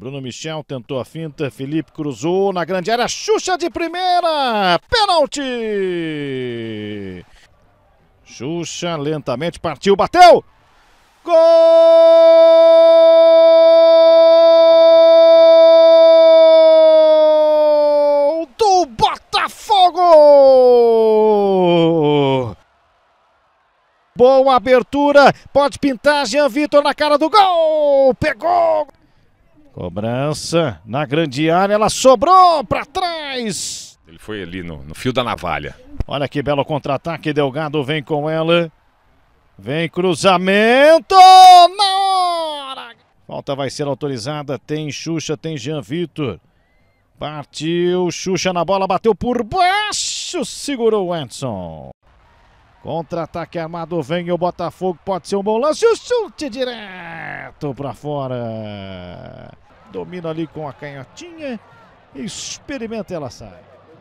Bruno Michel tentou a finta, Felipe cruzou na grande área, Xuxa de primeira, pênalti! Xuxa lentamente partiu, bateu! Gol do Botafogo! Boa abertura, pode pintar Jean Vitor na cara do gol! Pegou! Cobrança na grande área, ela sobrou para trás. Ele foi ali no, no, fio da navalha. Olha que belo contra-ataque, Delgado vem com ela. Vem cruzamento na hora. Falta vai ser autorizada, tem Xuxa, tem Jean Vitor. Partiu, Xuxa na bola, bateu por baixo, segurou o Edson. Contra-ataque armado vem o Botafogo, pode ser um bom lance, o chute direto para fora domina ali com a canhotinha, experimenta e ela sai.